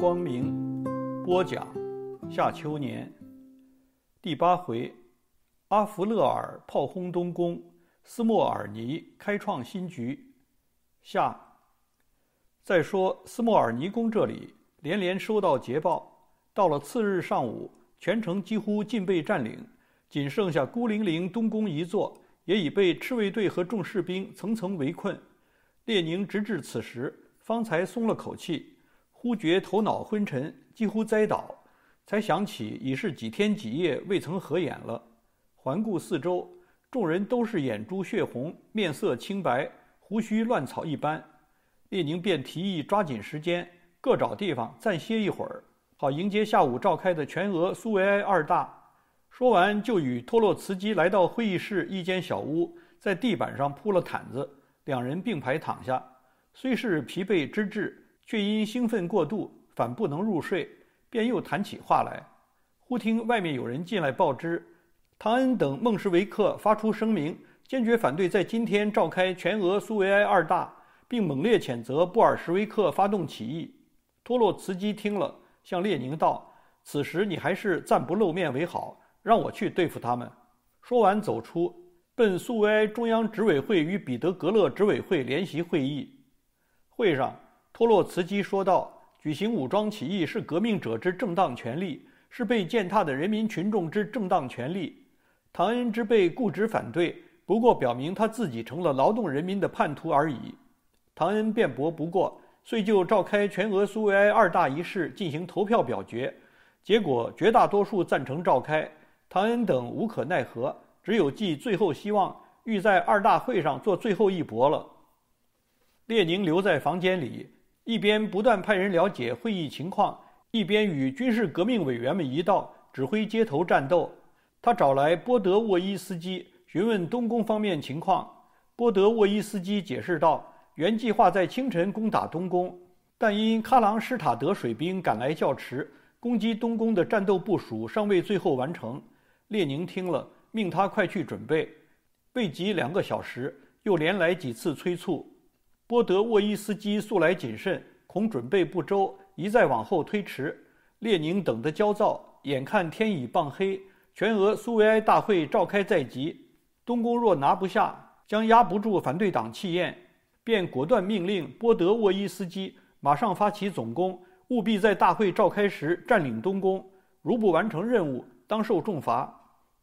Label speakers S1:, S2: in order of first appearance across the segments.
S1: 光明播讲，夏秋年，第八回，阿弗勒尔炮轰东宫，斯莫尔尼开创新局。下，再说斯莫尔尼宫这里连连收到捷报，到了次日上午，全城几乎尽被占领，仅剩下孤零零东宫一座，也已被赤卫队和众士兵层层围困。列宁直至此时方才松了口气。忽觉头脑昏沉，几乎栽倒，才想起已是几天几夜未曾合眼了。环顾四周，众人都是眼珠血红，面色青白，胡须乱草一般。列宁便提议抓紧时间，各找地方暂歇一会儿，好迎接下午召开的全俄苏维埃二大。说完，就与托洛茨基来到会议室一间小屋，在地板上铺了毯子，两人并排躺下，虽是疲惫之至。却因兴奋过度，反不能入睡，便又谈起话来。忽听外面有人进来报知，唐恩等孟什维克发出声明，坚决反对在今天召开全俄苏维埃二大，并猛烈谴责布尔什维克发动起义。托洛茨基听了，向列宁道：“此时你还是暂不露面为好，让我去对付他们。”说完，走出，奔苏维埃中央执委会与彼得格勒执委会联席会议。会上。托洛茨基说道：“举行武装起义是革命者之正当权利，是被践踏的人民群众之正当权利。唐恩之辈固执反对，不过表明他自己成了劳动人民的叛徒而已。”唐恩辩驳不过，遂就召开全俄苏维埃二大仪式进行投票表决，结果绝大多数赞成召开。唐恩等无可奈何，只有寄最后希望，欲在二大会上做最后一搏了。列宁留在房间里。一边不断派人了解会议情况，一边与军事革命委员们一道指挥街头战斗。他找来波德沃伊斯基，询问东宫方面情况。波德沃伊斯基解释道：“原计划在清晨攻打东宫，但因喀琅施塔德水兵赶来较迟，攻击东宫的战斗部署尚未最后完成。”列宁听了，命他快去准备。未及两个小时，又连来几次催促。波德沃伊斯基素来谨慎，恐准备不周，一再往后推迟。列宁等得焦躁，眼看天已傍黑，全俄苏维埃大会召开在即，东宫若拿不下，将压不住反对党气焰，便果断命令波德沃伊斯基马上发起总攻，务必在大会召开时占领东宫。如不完成任务，当受重罚。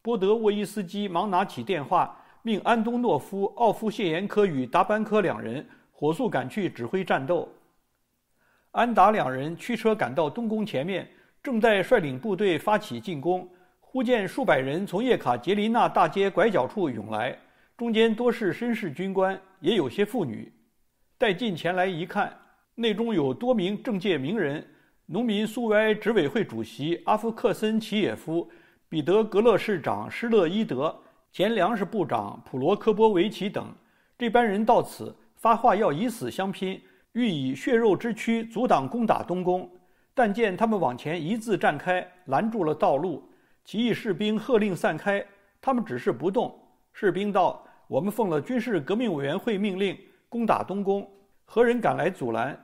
S1: 波德沃伊斯基忙拿起电话，命安东诺夫、奥夫谢延科与达班科两人。火速赶去指挥战斗。安达两人驱车赶到东宫前面，正在率领部队发起进攻，忽见数百人从叶卡捷琳娜大街拐角处涌来，中间多是绅士军官，也有些妇女。待近前来一看，内中有多名政界名人、农民苏维埃执委会主席阿夫克森齐耶夫、彼得格勒市长施勒伊德、前粮食部长普罗科波维奇等。这班人到此。发话要以死相拼，欲以血肉之躯阻挡攻打东宫。但见他们往前一字站开，拦住了道路。起义士兵喝令散开，他们只是不动。士兵道：“我们奉了军事革命委员会命令攻打东宫，何人敢来阻拦？”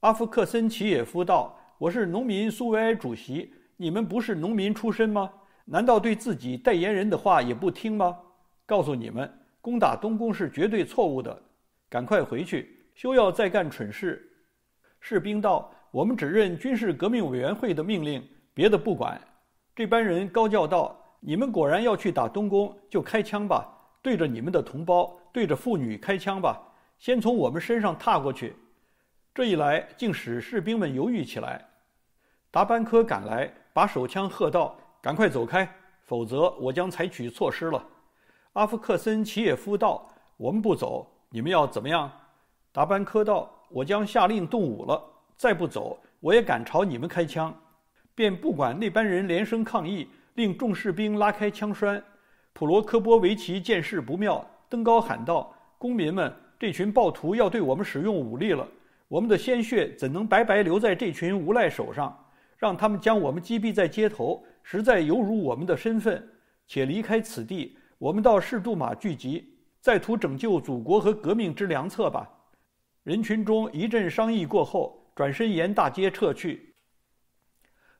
S1: 阿夫克森齐耶夫道：“我是农民苏维埃主席，你们不是农民出身吗？难道对自己代言人的话也不听吗？告诉你们，攻打东宫是绝对错误的。”赶快回去，休要再干蠢事！士兵道：“我们只认军事革命委员会的命令，别的不管。”这班人高叫道：“你们果然要去打东宫，就开枪吧！对着你们的同胞，对着妇女开枪吧！先从我们身上踏过去！”这一来，竟使士兵们犹豫起来。达班科赶来，把手枪喝道：“赶快走开，否则我将采取措施了！”阿夫克森齐耶夫道：“我们不走。”你们要怎么样？达班科道：“我将下令动武了，再不走，我也敢朝你们开枪。”便不管那班人连声抗议，令众士兵拉开枪栓。普罗科波维奇见势不妙，登高喊道：“公民们，这群暴徒要对我们使用武力了，我们的鲜血怎能白白流在这群无赖手上？让他们将我们击毙在街头，实在有辱我们的身份。且离开此地，我们到市杜马聚集。”在图拯救祖国和革命之良策吧！人群中一阵商议过后，转身沿大街撤去。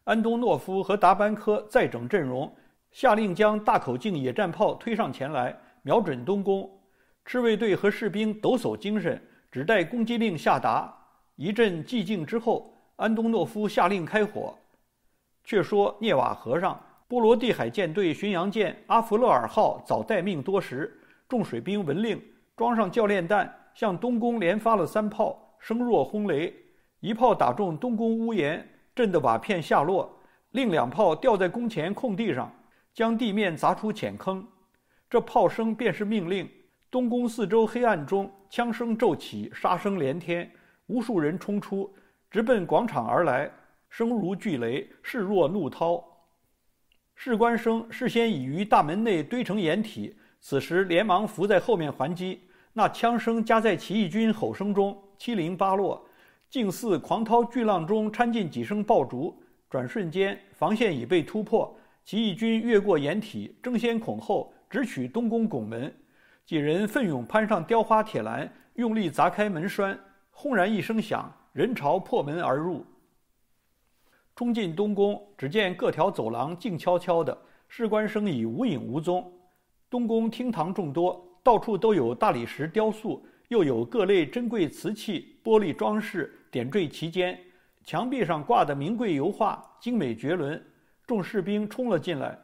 S1: 安东诺夫和达班科再整阵容，下令将大口径野战炮推上前来，瞄准东宫。赤卫队和士兵抖擞精神，只待攻击令下达。一阵寂静之后，安东诺夫下令开火。却说涅瓦河上，波罗的海舰队巡洋舰阿弗勒尔号早待命多时。众水兵闻令，装上教练弹，向东宫连发了三炮，声若轰雷。一炮打中东宫屋檐，震得瓦片下落；另两炮掉在宫前空地上，将地面砸出浅坑。这炮声便是命令。东宫四周黑暗中，枪声骤起，杀声连天，无数人冲出，直奔广场而来，声如巨雷，势若怒涛。士官生事先已于大门内堆成掩体。此时，连忙伏在后面还击。那枪声夹在起义军吼声中，七零八落，竟似狂涛巨浪中掺进几声爆竹。转瞬间，防线已被突破。起义军越过掩体，争先恐后，直取东宫拱门。几人奋勇攀上雕花铁栏，用力砸开门栓，轰然一声响，人潮破门而入。冲进东宫，只见各条走廊静悄悄的，士官生已无影无踪。东宫厅堂众多，到处都有大理石雕塑，又有各类珍贵瓷器、玻璃装饰点缀其间。墙壁上挂的名贵油画精美绝伦。众士兵冲了进来，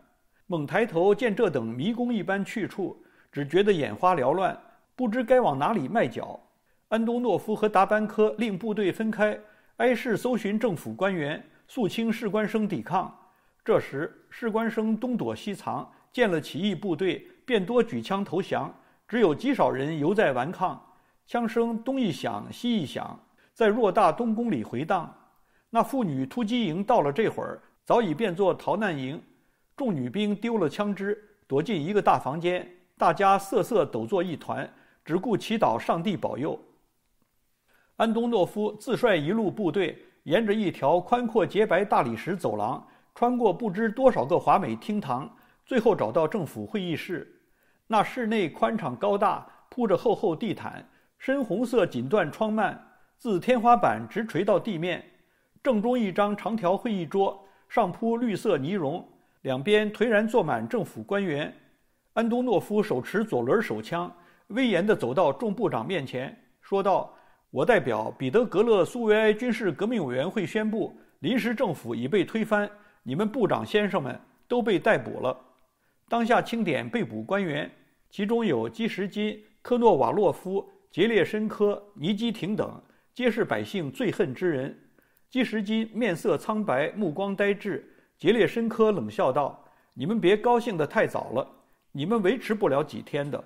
S1: 猛抬头见这等迷宫一般去处，只觉得眼花缭乱，不知该往哪里迈脚。安东诺夫和达班科令部队分开，挨室搜寻政府官员，肃清士官生抵抗。这时士官生东躲西藏，见了起义部队。便多举枪投降，只有极少人犹在顽抗。枪声东一响，西一响，在偌大东宫里回荡。那妇女突击营到了这会儿，早已变作逃难营。众女兵丢了枪支，躲进一个大房间，大家瑟瑟抖作一团，只顾祈祷上帝保佑。安东诺夫自率一路部队，沿着一条宽阔洁白大理石走廊，穿过不知多少个华美厅堂，最后找到政府会议室。那室内宽敞高大，铺着厚厚地毯，深红色锦缎窗幔自天花板直垂到地面。正中一张长条会议桌，上铺绿色呢绒，两边颓然坐满政府官员。安东诺夫手持左轮手枪，威严地走到众部长面前，说道：“我代表彼得格勒苏维埃军事革命委员会宣布，临时政府已被推翻，你们部长先生们都被逮捕了。”当下清点被捕官员，其中有基什金、科诺瓦洛夫、杰列申科、尼基廷等，皆是百姓最恨之人。基什金面色苍白，目光呆滞。杰列申科冷笑道：“你们别高兴得太早了，你们维持不了几天的。”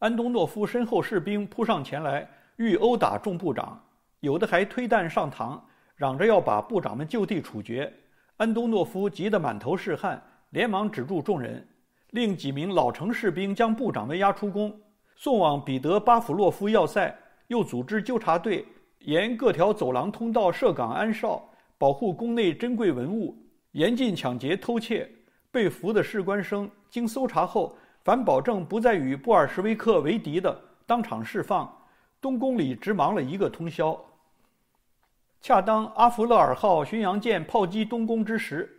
S1: 安东诺夫身后士兵扑上前来，欲殴打众部长，有的还推弹上膛，嚷着要把部长们就地处决。安东诺夫急得满头是汗，连忙止住众人。令几名老城士兵将部长们押出宫，送往彼得巴甫洛夫要塞。又组织纠察队，沿各条走廊通道设岗安哨，保护宫内珍贵文物，严禁抢劫偷窃。被俘的士官生经搜查后，凡保证不再与布尔什维克为敌的，当场释放。东宫里只忙了一个通宵。恰当阿弗勒尔号巡洋舰炮击东宫之时。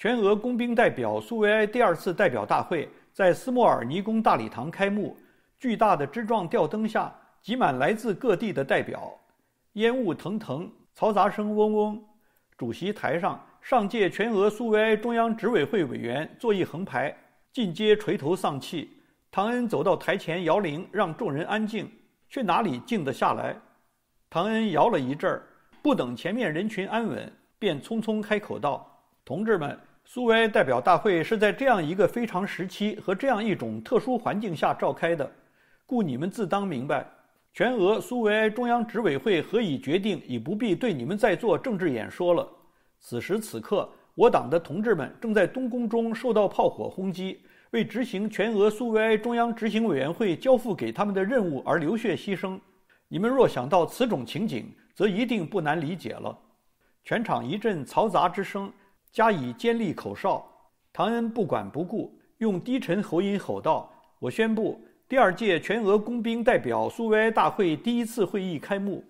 S1: 全俄工兵代表苏维埃第二次代表大会在斯莫尔尼宫大礼堂开幕。巨大的枝状吊灯下挤满来自各地的代表，烟雾腾腾，嘈杂声嗡嗡。主席台上，上届全俄苏维埃中央执委会委员坐一横排，尽皆垂头丧气。唐恩走到台前摇铃，让众人安静，却哪里静得下来？唐恩摇了一阵儿，不等前面人群安稳，便匆匆开口道：“同志们。”苏维埃代表大会是在这样一个非常时期和这样一种特殊环境下召开的，故你们自当明白，全俄苏维埃中央执委会何以决定已不必对你们再做政治演说了。此时此刻，我党的同志们正在东宫中受到炮火轰击，为执行全俄苏维埃中央执行委员会交付给他们的任务而流血牺牲。你们若想到此种情景，则一定不难理解了。全场一阵嘈杂之声。加以尖利口哨，唐恩不管不顾，用低沉喉音吼道：“我宣布，第二届全俄工兵代表苏维埃大会第一次会议开幕。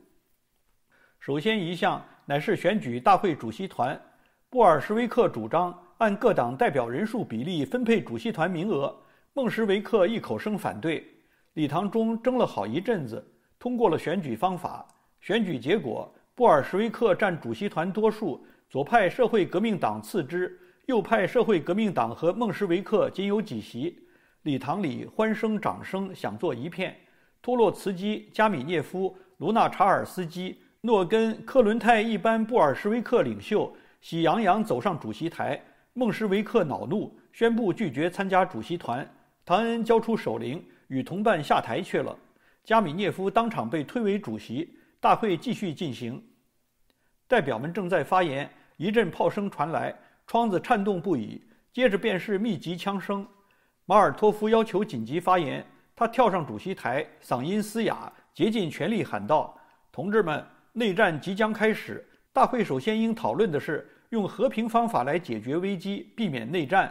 S1: 首先一项乃是选举大会主席团。布尔什维克主张按各党代表人数比例分配主席团名额，孟什维克一口声反对。礼堂中争了好一阵子，通过了选举方法。选举结果，布尔什维克占主席团多数。”左派社会革命党次之，右派社会革命党和孟什维克仅有几席。礼堂里欢声掌声响作一片。托洛茨基、加米涅夫、卢纳查尔斯基、诺根、克伦泰一般布尔什维克领袖喜洋洋走上主席台。孟什维克恼怒，宣布拒绝参加主席团。唐恩交出手铃，与同伴下台去了。加米涅夫当场被推为主席，大会继续进行。代表们正在发言。一阵炮声传来，窗子颤动不已。接着便是密集枪声。马尔托夫要求紧急发言，他跳上主席台，嗓音嘶哑，竭尽全力喊道：“同志们，内战即将开始。大会首先应讨论的是用和平方法来解决危机，避免内战。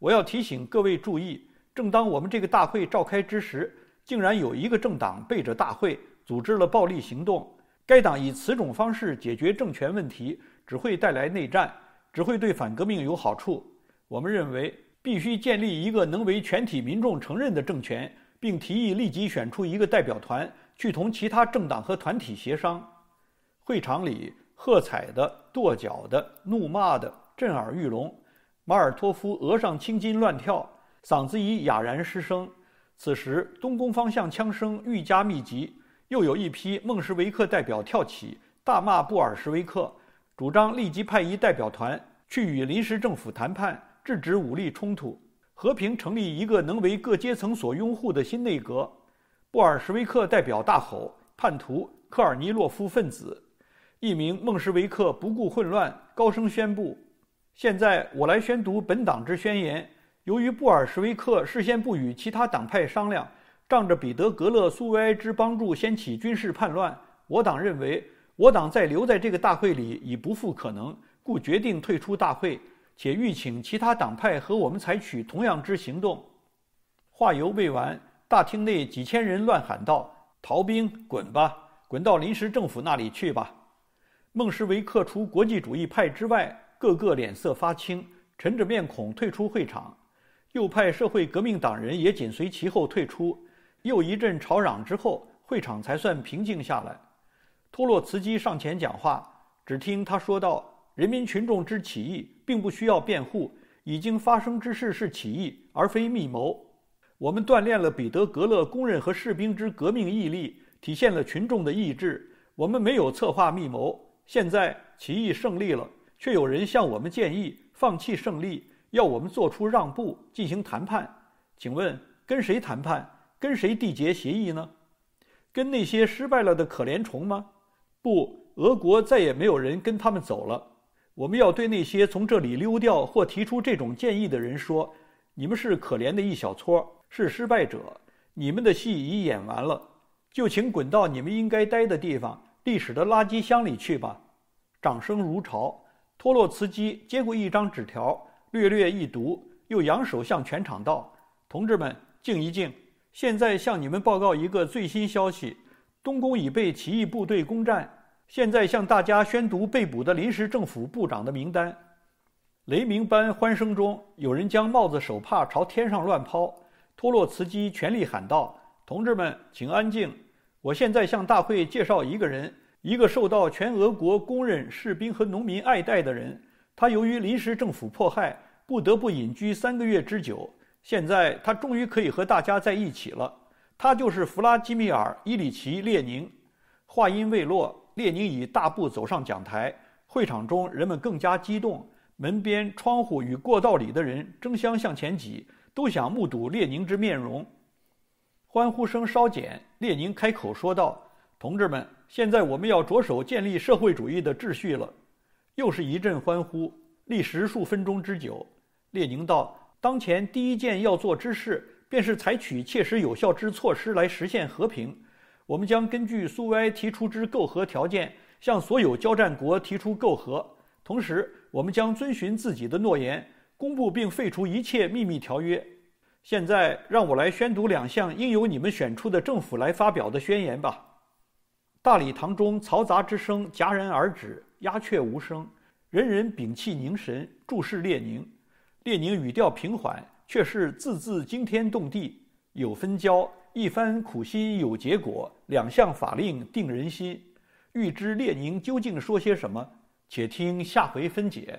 S1: 我要提醒各位注意，正当我们这个大会召开之时，竟然有一个政党背着大会组织了暴力行动。该党以此种方式解决政权问题。”只会带来内战，只会对反革命有好处。我们认为必须建立一个能为全体民众承认的政权，并提议立即选出一个代表团去同其他政党和团体协商。会场里喝彩的、跺脚的、怒骂的震耳欲聋。马尔托夫额上青筋乱跳，嗓子已哑然失声。此时，东宫方向枪声愈加密集，又有一批孟什维克代表跳起，大骂布尔什维克。主张立即派一代表团去与临时政府谈判，制止武力冲突，和平成立一个能为各阶层所拥护的新内阁。布尔什维克代表大吼：“叛徒，科尔尼洛夫分子！”一名孟什维克不顾混乱，高声宣布：“现在我来宣读本党之宣言。由于布尔什维克事先不与其他党派商量，仗着彼得格勒苏维埃之帮助掀起军事叛乱，我党认为。”我党在留在这个大会里已不复可能，故决定退出大会，且欲请其他党派和我们采取同样之行动。话犹未完，大厅内几千人乱喊道：“逃兵，滚吧，滚到临时政府那里去吧！”孟什维克除国际主义派之外，个个脸色发青，沉着面孔退出会场。右派社会革命党人也紧随其后退出。又一阵吵嚷之后，会场才算平静下来。托洛茨基上前讲话，只听他说道：“人民群众之起义并不需要辩护，已经发生之事是起义而非密谋。我们锻炼了彼得格勒工人和士兵之革命毅力，体现了群众的意志。我们没有策划密谋。现在起义胜利了，却有人向我们建议放弃胜利，要我们做出让步，进行谈判。请问跟谁谈判？跟谁缔结协议呢？跟那些失败了的可怜虫吗？”不，俄国再也没有人跟他们走了。我们要对那些从这里溜掉或提出这种建议的人说：“你们是可怜的一小撮，是失败者，你们的戏已演完了，就请滚到你们应该待的地方——历史的垃圾箱里去吧！”掌声如潮。托洛茨基接过一张纸条，略略一读，又扬手向全场道：“同志们，静一静！现在向你们报告一个最新消息。”东宫已被起义部队攻占。现在向大家宣读被捕的临时政府部长的名单。雷鸣般欢声中，有人将帽子、手帕朝天上乱抛。托洛茨基全力喊道：“同志们，请安静！我现在向大会介绍一个人，一个受到全俄国公认士兵和农民爱戴的人。他由于临时政府迫害，不得不隐居三个月之久。现在他终于可以和大家在一起了。”他就是弗拉基米尔·伊里奇·列宁。话音未落，列宁已大步走上讲台。会场中人们更加激动，门边、窗户与过道里的人争相向前挤，都想目睹列宁之面容。欢呼声稍减，列宁开口说道：“同志们，现在我们要着手建立社会主义的秩序了。”又是一阵欢呼，历时数分钟之久。列宁道：“当前第一件要做之事。”便是采取切实有效之措施来实现和平。我们将根据苏维埃提出之购和条件，向所有交战国提出购和。同时，我们将遵循自己的诺言，公布并废除一切秘密条约。现在，让我来宣读两项应由你们选出的政府来发表的宣言吧。大礼堂中嘈杂之声戛然而止，鸦雀无声，人人屏气凝神，注视列宁。列宁语调平缓。却是字字惊天动地，有分交，一番苦心有结果，两项法令定人心。欲知列宁究竟说些什么，且听下回分解。